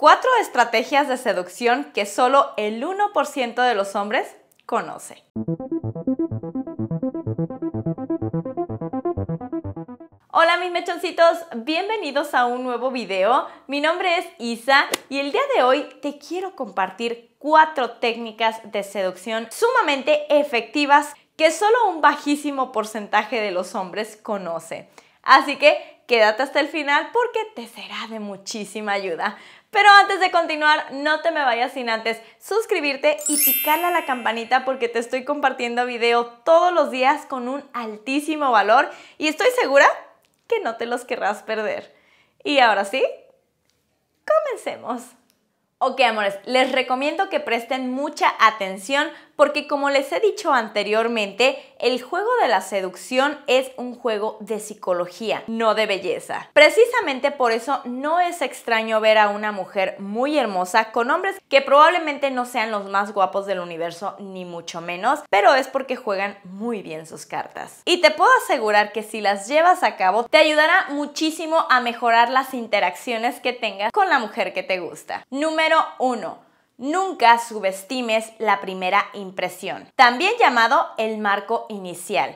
Cuatro estrategias de seducción que solo el 1% de los hombres conoce. Hola mis mechoncitos, bienvenidos a un nuevo video. Mi nombre es Isa y el día de hoy te quiero compartir cuatro técnicas de seducción sumamente efectivas que solo un bajísimo porcentaje de los hombres conoce. Así que Quédate hasta el final porque te será de muchísima ayuda. Pero antes de continuar, no te me vayas sin antes suscribirte y picarle a la campanita porque te estoy compartiendo video todos los días con un altísimo valor y estoy segura que no te los querrás perder. Y ahora sí, comencemos. Ok, amores, les recomiendo que presten mucha atención porque como les he dicho anteriormente, el juego de la seducción es un juego de psicología, no de belleza. Precisamente por eso no es extraño ver a una mujer muy hermosa con hombres que probablemente no sean los más guapos del universo, ni mucho menos, pero es porque juegan muy bien sus cartas. Y te puedo asegurar que si las llevas a cabo, te ayudará muchísimo a mejorar las interacciones que tengas con la mujer que te gusta. Número 1 Nunca subestimes la primera impresión, también llamado el marco inicial.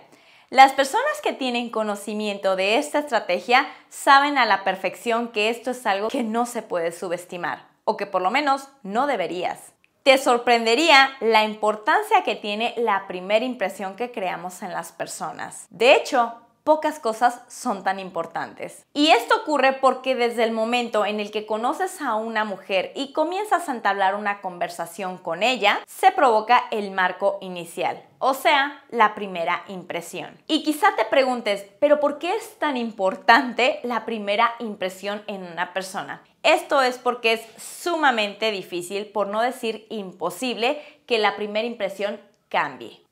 Las personas que tienen conocimiento de esta estrategia saben a la perfección que esto es algo que no se puede subestimar, o que por lo menos no deberías. Te sorprendería la importancia que tiene la primera impresión que creamos en las personas. De hecho, pocas cosas son tan importantes. Y esto ocurre porque desde el momento en el que conoces a una mujer y comienzas a entablar una conversación con ella, se provoca el marco inicial, o sea, la primera impresión. Y quizá te preguntes, pero ¿por qué es tan importante la primera impresión en una persona? Esto es porque es sumamente difícil, por no decir imposible, que la primera impresión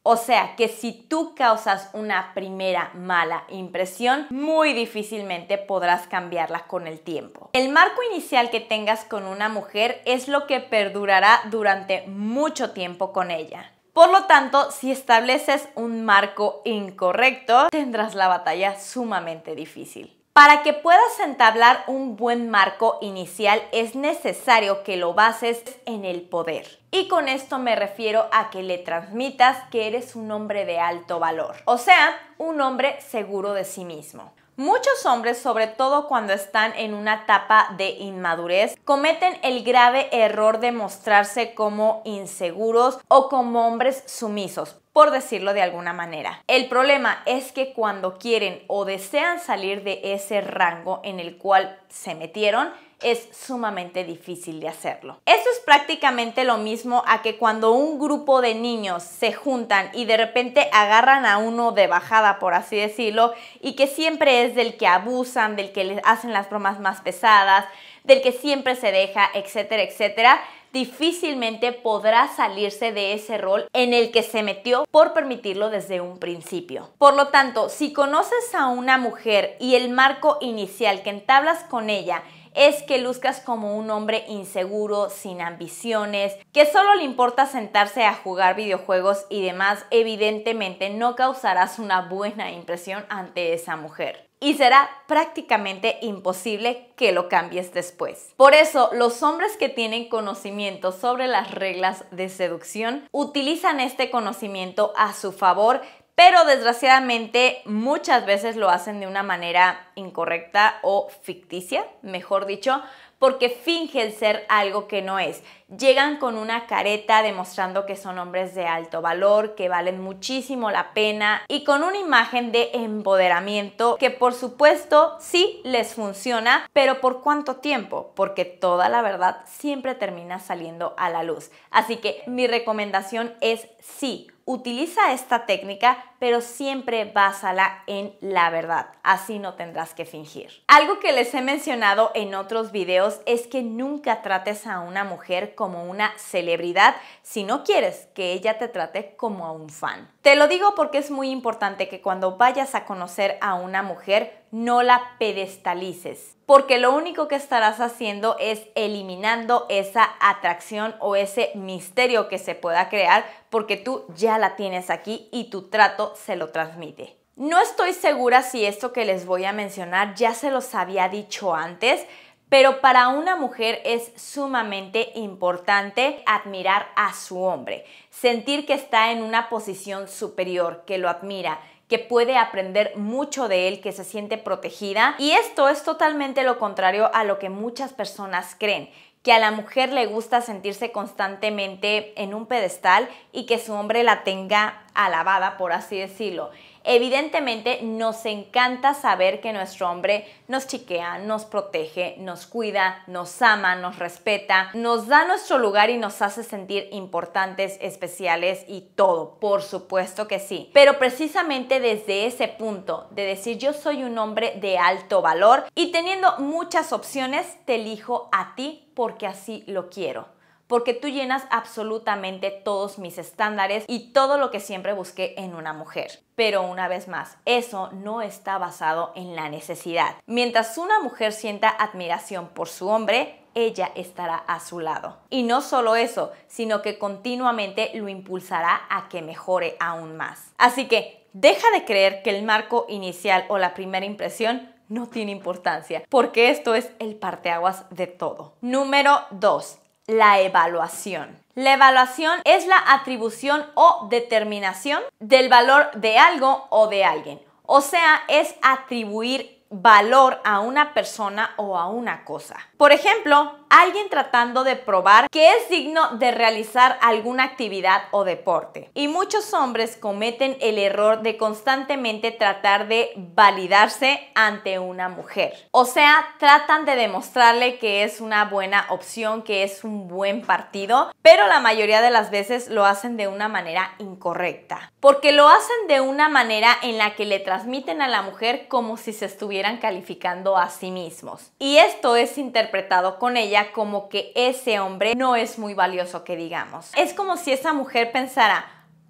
o sea que si tú causas una primera mala impresión, muy difícilmente podrás cambiarla con el tiempo. El marco inicial que tengas con una mujer es lo que perdurará durante mucho tiempo con ella. Por lo tanto, si estableces un marco incorrecto, tendrás la batalla sumamente difícil. Para que puedas entablar un buen marco inicial es necesario que lo bases en el poder. Y con esto me refiero a que le transmitas que eres un hombre de alto valor, o sea, un hombre seguro de sí mismo. Muchos hombres, sobre todo cuando están en una etapa de inmadurez, cometen el grave error de mostrarse como inseguros o como hombres sumisos, por decirlo de alguna manera. El problema es que cuando quieren o desean salir de ese rango en el cual se metieron, es sumamente difícil de hacerlo. Eso es prácticamente lo mismo a que cuando un grupo de niños se juntan y de repente agarran a uno de bajada, por así decirlo, y que siempre es del que abusan, del que les hacen las bromas más pesadas, del que siempre se deja, etcétera, etcétera difícilmente podrá salirse de ese rol en el que se metió por permitirlo desde un principio. Por lo tanto, si conoces a una mujer y el marco inicial que entablas con ella es que luzcas como un hombre inseguro, sin ambiciones, que solo le importa sentarse a jugar videojuegos y demás, evidentemente no causarás una buena impresión ante esa mujer y será prácticamente imposible que lo cambies después. Por eso, los hombres que tienen conocimiento sobre las reglas de seducción utilizan este conocimiento a su favor, pero desgraciadamente muchas veces lo hacen de una manera incorrecta o ficticia, mejor dicho, porque fingen ser algo que no es. Llegan con una careta demostrando que son hombres de alto valor, que valen muchísimo la pena y con una imagen de empoderamiento que por supuesto sí les funciona, pero ¿por cuánto tiempo? Porque toda la verdad siempre termina saliendo a la luz. Así que mi recomendación es sí, Utiliza esta técnica, pero siempre básala en la verdad, así no tendrás que fingir. Algo que les he mencionado en otros videos es que nunca trates a una mujer como una celebridad si no quieres que ella te trate como a un fan. Te lo digo porque es muy importante que cuando vayas a conocer a una mujer, no la pedestalices, porque lo único que estarás haciendo es eliminando esa atracción o ese misterio que se pueda crear, porque tú ya la tienes aquí y tu trato se lo transmite. No estoy segura si esto que les voy a mencionar ya se los había dicho antes, pero para una mujer es sumamente importante admirar a su hombre, sentir que está en una posición superior, que lo admira, que puede aprender mucho de él, que se siente protegida. Y esto es totalmente lo contrario a lo que muchas personas creen que a la mujer le gusta sentirse constantemente en un pedestal y que su hombre la tenga alabada, por así decirlo. Evidentemente nos encanta saber que nuestro hombre nos chiquea, nos protege, nos cuida, nos ama, nos respeta, nos da nuestro lugar y nos hace sentir importantes, especiales y todo, por supuesto que sí. Pero precisamente desde ese punto de decir yo soy un hombre de alto valor y teniendo muchas opciones, te elijo a ti porque así lo quiero porque tú llenas absolutamente todos mis estándares y todo lo que siempre busqué en una mujer. Pero una vez más, eso no está basado en la necesidad. Mientras una mujer sienta admiración por su hombre, ella estará a su lado. Y no solo eso, sino que continuamente lo impulsará a que mejore aún más. Así que deja de creer que el marco inicial o la primera impresión no tiene importancia, porque esto es el parteaguas de todo. Número 2 la evaluación. La evaluación es la atribución o determinación del valor de algo o de alguien. O sea, es atribuir valor a una persona o a una cosa. Por ejemplo, alguien tratando de probar que es digno de realizar alguna actividad o deporte. Y muchos hombres cometen el error de constantemente tratar de validarse ante una mujer. O sea, tratan de demostrarle que es una buena opción, que es un buen partido, pero la mayoría de las veces lo hacen de una manera incorrecta. Porque lo hacen de una manera en la que le transmiten a la mujer como si se estuvieran calificando a sí mismos. Y esto es interpretado con ella como que ese hombre no es muy valioso, que digamos. Es como si esa mujer pensara,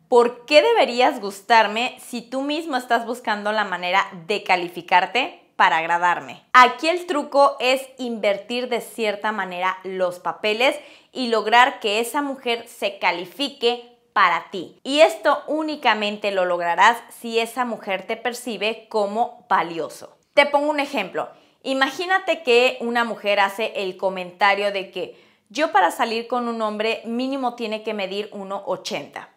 ¿por qué deberías gustarme si tú mismo estás buscando la manera de calificarte? para agradarme. Aquí el truco es invertir de cierta manera los papeles y lograr que esa mujer se califique para ti. Y esto únicamente lo lograrás si esa mujer te percibe como valioso. Te pongo un ejemplo. Imagínate que una mujer hace el comentario de que yo para salir con un hombre mínimo tiene que medir 1,80.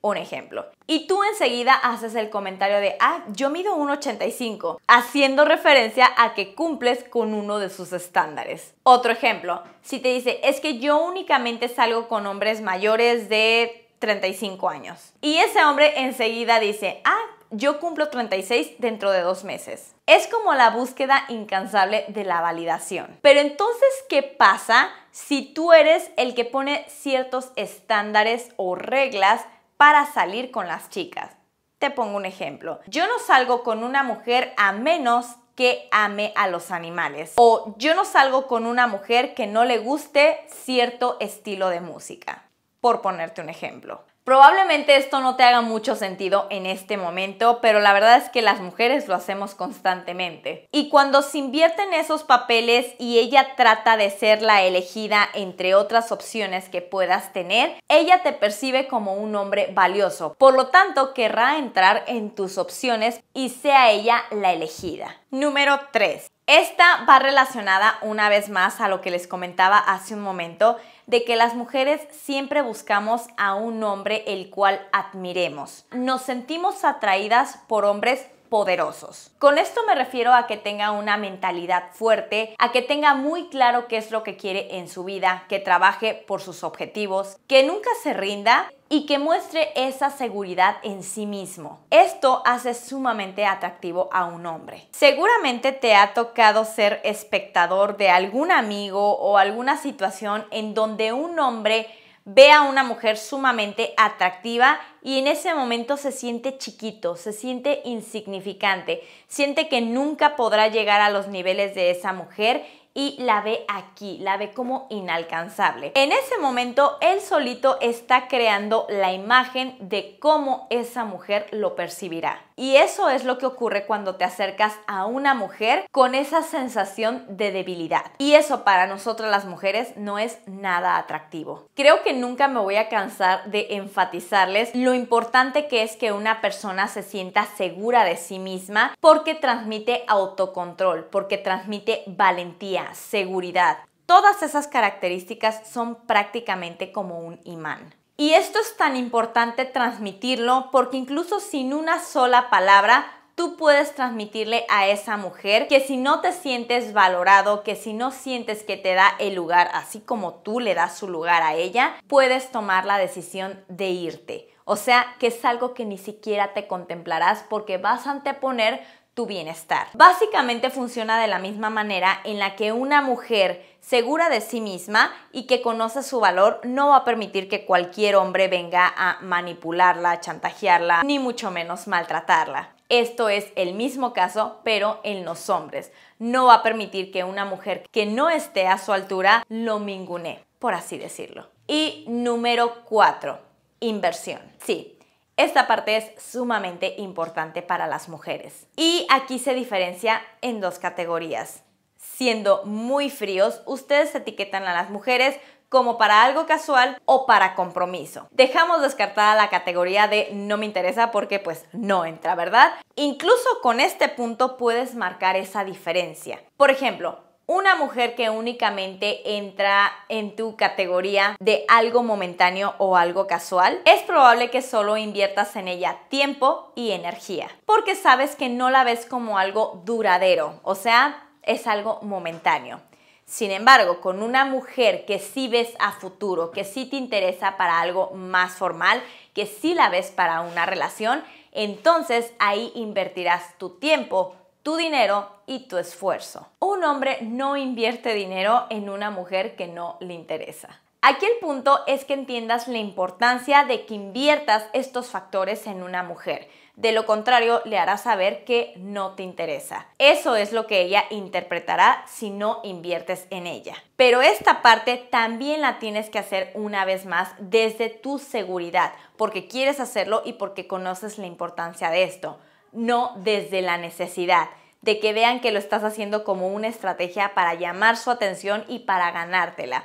Un ejemplo. Y tú enseguida haces el comentario de, ah, yo mido 1,85, haciendo referencia a que cumples con uno de sus estándares. Otro ejemplo, si te dice, es que yo únicamente salgo con hombres mayores de 35 años. Y ese hombre enseguida dice, ah, yo cumplo 36 dentro de dos meses. Es como la búsqueda incansable de la validación. Pero entonces, ¿qué pasa si tú eres el que pone ciertos estándares o reglas para salir con las chicas? Te pongo un ejemplo. Yo no salgo con una mujer a menos que ame a los animales. O yo no salgo con una mujer que no le guste cierto estilo de música, por ponerte un ejemplo. Probablemente esto no te haga mucho sentido en este momento, pero la verdad es que las mujeres lo hacemos constantemente. Y cuando se invierten esos papeles y ella trata de ser la elegida entre otras opciones que puedas tener, ella te percibe como un hombre valioso. Por lo tanto, querrá entrar en tus opciones y sea ella la elegida. Número 3. Esta va relacionada una vez más a lo que les comentaba hace un momento, de que las mujeres siempre buscamos a un hombre el cual admiremos. Nos sentimos atraídas por hombres poderosos. Con esto me refiero a que tenga una mentalidad fuerte, a que tenga muy claro qué es lo que quiere en su vida, que trabaje por sus objetivos, que nunca se rinda y que muestre esa seguridad en sí mismo. Esto hace sumamente atractivo a un hombre. Seguramente te ha tocado ser espectador de algún amigo o alguna situación en donde un hombre ve a una mujer sumamente atractiva y en ese momento se siente chiquito, se siente insignificante, siente que nunca podrá llegar a los niveles de esa mujer y la ve aquí, la ve como inalcanzable. En ese momento él solito está creando la imagen de cómo esa mujer lo percibirá. Y eso es lo que ocurre cuando te acercas a una mujer con esa sensación de debilidad. Y eso para nosotras las mujeres no es nada atractivo. Creo que nunca me voy a cansar de enfatizarles lo importante que es que una persona se sienta segura de sí misma porque transmite autocontrol, porque transmite valentía, seguridad. Todas esas características son prácticamente como un imán. Y esto es tan importante transmitirlo porque incluso sin una sola palabra, tú puedes transmitirle a esa mujer que si no te sientes valorado, que si no sientes que te da el lugar así como tú le das su lugar a ella, puedes tomar la decisión de irte. O sea, que es algo que ni siquiera te contemplarás porque vas a anteponer tu bienestar. Básicamente funciona de la misma manera en la que una mujer segura de sí misma y que conoce su valor no va a permitir que cualquier hombre venga a manipularla, chantajearla, ni mucho menos maltratarla. Esto es el mismo caso, pero en los hombres. No va a permitir que una mujer que no esté a su altura lo mingune, por así decirlo. Y número 4, inversión. Sí, esta parte es sumamente importante para las mujeres. Y aquí se diferencia en dos categorías. Siendo muy fríos, ustedes etiquetan a las mujeres como para algo casual o para compromiso. Dejamos descartada la categoría de no me interesa porque pues no entra, ¿verdad? Incluso con este punto puedes marcar esa diferencia. Por ejemplo, una mujer que únicamente entra en tu categoría de algo momentáneo o algo casual, es probable que solo inviertas en ella tiempo y energía, porque sabes que no la ves como algo duradero, o sea, es algo momentáneo. Sin embargo, con una mujer que sí ves a futuro, que sí te interesa para algo más formal, que sí la ves para una relación, entonces ahí invertirás tu tiempo, tu dinero y tu esfuerzo. Un hombre no invierte dinero en una mujer que no le interesa. Aquí el punto es que entiendas la importancia de que inviertas estos factores en una mujer. De lo contrario, le harás saber que no te interesa. Eso es lo que ella interpretará si no inviertes en ella. Pero esta parte también la tienes que hacer una vez más desde tu seguridad, porque quieres hacerlo y porque conoces la importancia de esto no desde la necesidad, de que vean que lo estás haciendo como una estrategia para llamar su atención y para ganártela.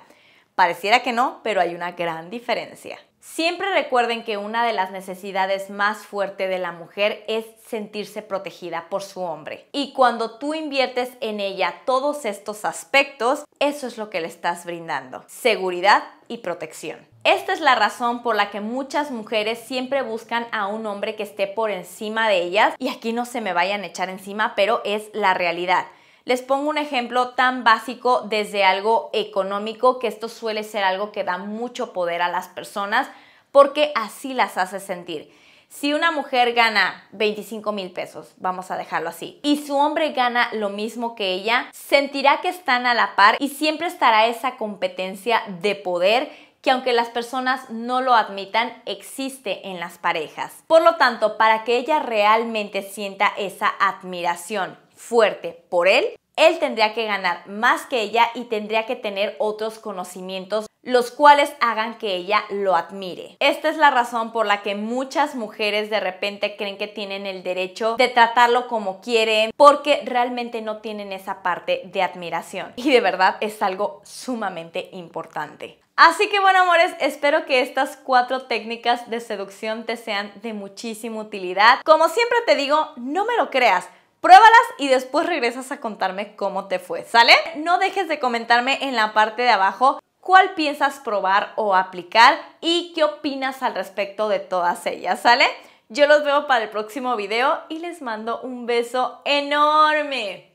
Pareciera que no, pero hay una gran diferencia. Siempre recuerden que una de las necesidades más fuertes de la mujer es sentirse protegida por su hombre. Y cuando tú inviertes en ella todos estos aspectos, eso es lo que le estás brindando. Seguridad y protección. Esta es la razón por la que muchas mujeres siempre buscan a un hombre que esté por encima de ellas. Y aquí no se me vayan a echar encima, pero es la realidad. Les pongo un ejemplo tan básico desde algo económico, que esto suele ser algo que da mucho poder a las personas porque así las hace sentir. Si una mujer gana 25 mil pesos, vamos a dejarlo así, y su hombre gana lo mismo que ella, sentirá que están a la par y siempre estará esa competencia de poder que aunque las personas no lo admitan, existe en las parejas. Por lo tanto, para que ella realmente sienta esa admiración fuerte por él, él tendría que ganar más que ella y tendría que tener otros conocimientos los cuales hagan que ella lo admire. Esta es la razón por la que muchas mujeres de repente creen que tienen el derecho de tratarlo como quieren porque realmente no tienen esa parte de admiración y de verdad es algo sumamente importante. Así que bueno amores, espero que estas cuatro técnicas de seducción te sean de muchísima utilidad. Como siempre te digo, no me lo creas. Pruébalas y después regresas a contarme cómo te fue, ¿sale? No dejes de comentarme en la parte de abajo cuál piensas probar o aplicar y qué opinas al respecto de todas ellas, ¿sale? Yo los veo para el próximo video y les mando un beso enorme.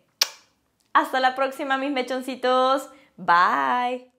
Hasta la próxima, mis mechoncitos. Bye.